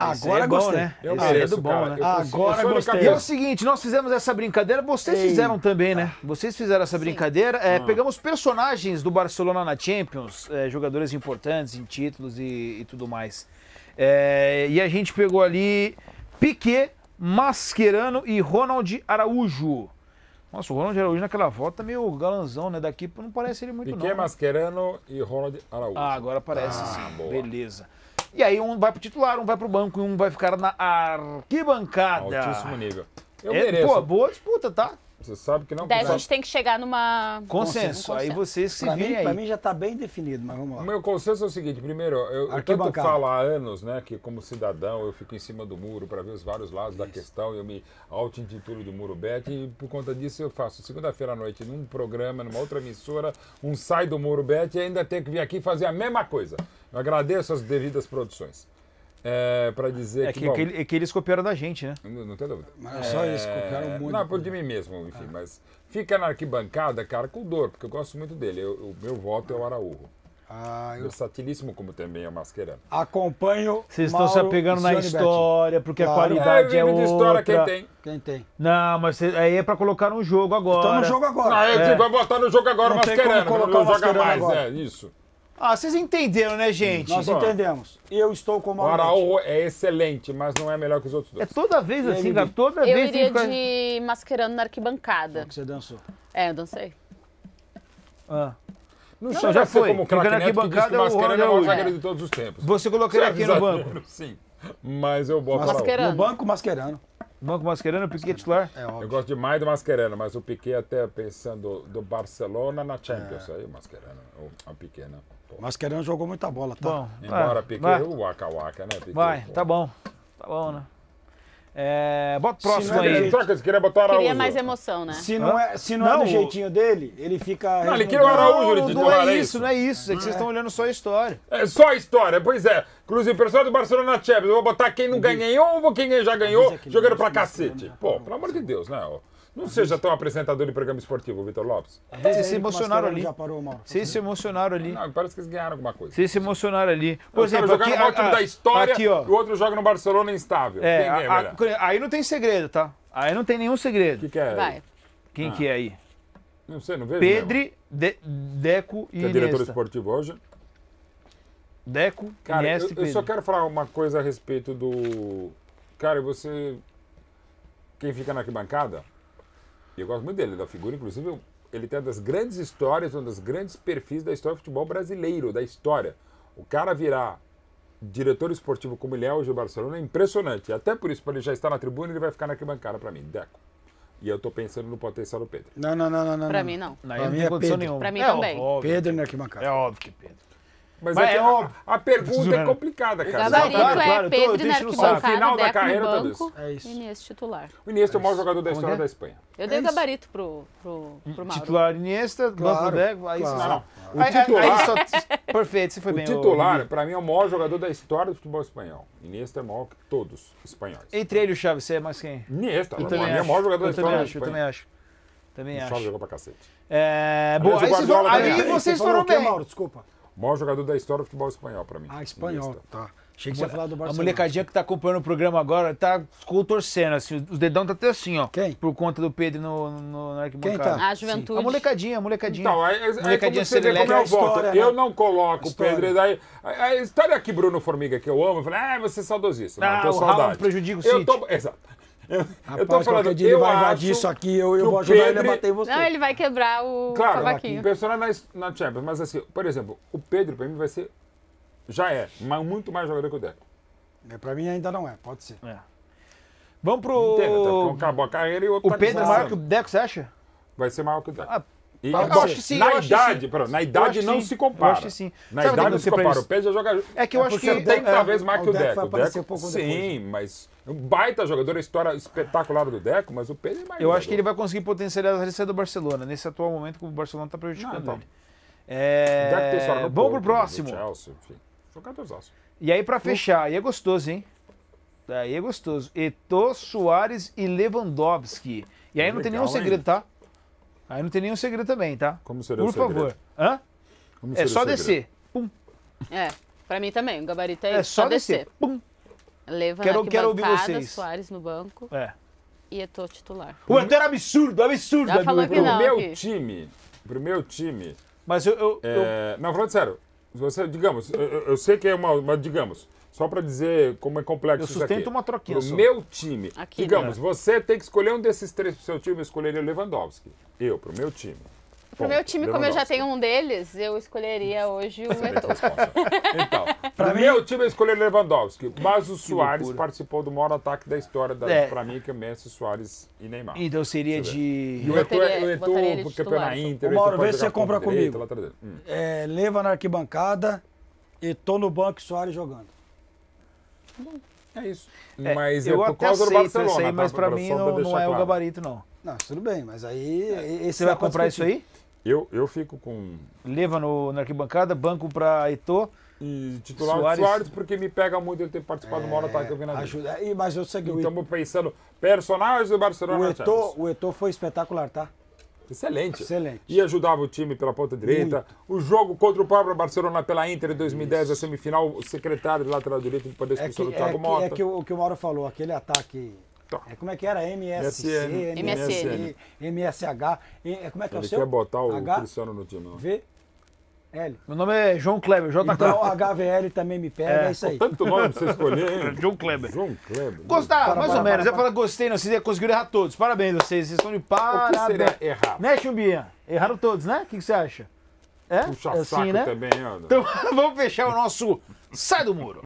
É agora é bom, Né? Eu mereço, é do bom, cara. né? Eu Agora eu gostei. E é o seguinte, nós fizemos essa brincadeira, vocês Ei. fizeram também, né? Ah. Vocês fizeram essa Sim. brincadeira. É, ah. Pegamos personagens do Barcelona na Champions, é, jogadores importantes em títulos e, e tudo mais. É, e a gente pegou ali Piquet, Mascherano e Ronald Araújo. Nossa, o Ronald Araújo naquela volta tá meio galanzão, né? Daqui não parece ele muito Piquet, não. Piquet, né? Mascherano e Ronald Araújo. Ah, agora parece ah, sim. Boa. Beleza. E aí um vai pro titular, um vai pro banco e um vai ficar na arquibancada. Altíssimo nível. Eu é, mereço. Pô, boa disputa, tá? Você sabe que não Daí a gente tem que chegar numa. Consenso. consenso. Aí vocês se pra virem. Para mim já está bem definido, mas vamos lá. O meu consenso é o seguinte: primeiro, eu, eu tanto falo há anos né, que, como cidadão, eu fico em cima do muro para ver os vários lados Isso. da questão. Eu me auto-intitulo de Muro Bet e, por conta disso, eu faço segunda-feira à noite num programa, numa outra emissora, um sai do Muro Bet e ainda tenho que vir aqui fazer a mesma coisa. Eu agradeço as devidas produções. É, para dizer é que, que, é bom, que, ele, é que, eles copiaram da gente, né? Não, não tem dúvida. Mas só é, eles copiaram muito. não, por de mim mesmo, enfim. Ah. Mas fica na arquibancada, cara, com dor, porque eu gosto muito dele. Eu, o meu voto é o Araújo. Ah, eu... Versatilíssimo, como também é Mascherano. Acompanho. Vocês estão se apegando na história, Betinho. porque claro. a qualidade é, é outra. história quem tem. Quem tem. Não, mas cê, aí é pra colocar no jogo agora. Então no jogo agora. Não, ah, é. vai botar no jogo agora o Mascherano, não, não joga mais, agora. é isso. Ah, vocês entenderam, né, gente? Nós entendemos. Eu estou com o Maurício. O Araújo é excelente, mas não é melhor que os outros dois. É toda vez assim, cara. Toda eu vez. Eu iria de masquerando na arquibancada. que você dançou? É, eu dancei. Ah. Não, chão já foi. Como craque na né? arquibancada, que diz que masquerando é o maior é de todos os tempos. Você colocaria aqui no banco? Sim, mas eu boto. No banco, masquerando. Banco Mascherano, o Piquet titular? É eu gosto demais do Mascherano, mas o Piquet até pensando do Barcelona na Champions. É. Aí o Mascherano, o Piquet, né? Pô. Mascherano jogou muita bola, tá? Bom, Embora vai, Piquet, o Waka Waka, né? Piquet, vai, pô. tá bom. Tá bom, né? É, bota o próximo é aí. Ele troca, queria botar Araújo. Queria mais emoção, né? Se não é, se não, não é do jeitinho dele, ele fica. Não, ele queria o Araújo, ele não, não, não é, é isso, não é isso. É que vocês estão é. olhando só a história. É só a história, pois é. Inclusive, pessoal do Barcelona Champions, eu vou botar quem não ganhou ou quem já ganhou, jogando pra cacete. Pô, pelo amor de Deus, né? Não seja tão apresentador de programa esportivo, Vitor Lopes. vocês se emocionaram ali. Vocês se emocionaram ali. Não, parece que eles ganharam alguma coisa. Vocês se emocionaram ali. Por exemplo, é, jogar no time da história, aqui, ó. o outro joga no Barcelona instável. É, Quem a, a, aí não tem segredo, tá? Aí não tem nenhum segredo. O que, que, é? Vai. Quem ah. que é aí? Não sei, não vejo. Pedro, De, Deco e. Que é diretor esportivo hoje? Deco, Cara, Iniesta, eu, eu só quero falar uma coisa a respeito do. Cara, você. Quem fica na arquibancada, eu gosto muito dele, da figura, inclusive, ele tem uma das grandes histórias, um dos grandes perfis da história do futebol brasileiro, da história. O cara virar diretor esportivo como ele é hoje do Barcelona é impressionante. Até por isso, para ele já estar na tribuna, ele vai ficar na arquibancada para mim, Deco. E eu tô pensando no potencial do Pedro. Não, não, não, não. não pra não. mim, não. para pra mim, não é Pedro. Pra mim é também. Óbvio. Pedro na arquibancada. É óbvio que é Pedro. Mas, Mas é, é A, a pergunta é complicada, cara. Gabarico claro, é claro, Pedro na arquibancada, final da carreira, no banco, é isso. Inês titular. O Iniesta é o maior jogador da é história é? da Espanha. Eu dei o é gabarito pro, pro, pro Mauro. Titular Iniesta, claro, banco Deco, aí claro. Não, não. O titular... Só... Perfeito, você foi o bem. Titular, o... para mim, é o maior jogador da história do futebol espanhol. Iniesta é maior que todos os espanhóis. Entre ele e o Chaves, você é mais quem? Iniesta, eu também é o maior jogador da história Eu também acho, também acho. Também acho. jogou pra cacete. É, bom, aí, vocês foram bem. Mauro, desculpa maior jogador da história do futebol espanhol para mim. Ah, espanhol, tá. Achei que você ia falar do Barcelona. A molecadinha que tá acompanhando o programa agora tá contorcendo, assim, os dedão tá até assim, ó. Quem? Por conta do Pedro no, no, na Quem tá? A juventude. A molecadinha, a molecadinha. Então, aí, molecadinha você vê como eu é volto. Né? Eu não coloco o Pedro, daí... A história que Bruno Formiga, que eu amo, eu falei, ah, você é saudosista. Não, não tô ah, saudade. prejudico o eu tô... Exato. Eu, Rapaz, eu tô falando, eu dia ele vai invadir isso aqui, eu, eu vou ajudar Pedro... ele a bater em você. Não, ele vai quebrar o claro, cavaquinho. Claro, na, na Champions, mas assim, por exemplo, o Pedro para mim vai ser, já é, mas muito mais jogador que o Deco. É, para mim ainda não é, pode ser. É. Vamos pro... Entendo, tá? acabou a carreira e o outro O tá Pedro é maior que o Deco, você acha? Vai ser maior que o Deco. Ah, e, eu assim, acho que sim. Na idade, na idade não se compara. Eu acho que sim. Na Sabe idade não se compara. O Pérez já joga. É que eu é acho que. 70 é, mais que o Deco. Deco, Deco, Deco um sim, depois. mas. É um baita jogador, a história espetacular do Deco, mas o Pérez é mais. Eu jogador. acho que ele vai conseguir potencializar a receita do Barcelona, nesse atual momento que o Barcelona está prejudicando Nada. ele. É... O Vamos pro próximo. Chelsea, enfim. E aí, para fechar, aí é gostoso, hein? Aí é gostoso. Eto Soares e Lewandowski. E aí não tem nenhum segredo, tá? Aí não tem nenhum segredo também, tá? Como seria Por o segredo? favor. Hã? Como é só o descer. Pum. É, pra mim também. O gabarito é, É só descer. Pum. Leva Quero- quero ouvir vocês. Soares no banco É. e eu tô titular. O então Etor era absurdo, absurdo, Ela falou absurdo. Pro meu aqui. time, pro meu time, Mas eu, eu, eu- é, não, falando sério, se você, digamos, eu, eu- sei que é uma, mas digamos, só para dizer como é complexo isso aqui. Eu sustento uma troquinha. Pro meu time, aqui, digamos, né? você tem que escolher um desses três para o seu time, eu escolheria o Lewandowski. Eu, para o meu time. Para o meu time, como eu já tenho um deles, eu escolheria hoje o Eto'o. então, para mim... meu time eu escolheria Lewandowski, mas o Soares participou do maior ataque da história, da... é. para mim, que é Messi, Soares e Neymar. Então seria de... E o Eto'o, é- campeão na Inter, Mauro, então vê se você compra comigo. hum. é, leva na arquibancada, Eto'o no banco e Soares jogando é isso. É, mas eu é por causa Barcelona. Isso aí, tá? mas tá? para mim não, não é claro. o gabarito, não. Não, tudo bem, mas aí. É, você vai é comprar isso aí? Eu, eu fico com. Leva no, na arquibancada, banco para Eto'o. E titular Soares. Soares, porque me pega muito ele ter participado é, do maior ataque vida. Campeonato. Mas eu segui que Estamos pensando, personagens do Barcelona. O Eto'o, o Eto'o foi espetacular, tá? Excelente. Excelente. E ajudava o time pela ponta direita. Muito. O jogo contra o próprio Barcelona pela Inter em 2010, Isso. a semifinal, o secretário de lateral direito do Poder Expulsão é do Thiago é Mota. Que, é que é é o, que o Mauro falou, aquele ataque então. é, como é que era? MSC, MSN, MSN. MSH. É, como é que Ele é o seu? quer botar o H, Cristiano no time. Não. Né? V, L. Meu nome é João Kleber, JK. Então o HVL também me pega, é, é isso aí. É, tanto nome pra você escolher, hein? João Kleber. João Kleber. Gostar, para, mais para, ou para, menos. eu falei gostei, não, vocês conseguiram errar todos. Parabéns vocês, vocês estão de parabéns. O que seria errar? Né, Chumbinha? Erraram todos, né? O que, que você acha? É? Puxa assim, saco né? também, Então vamos fechar o nosso Sai do Muro.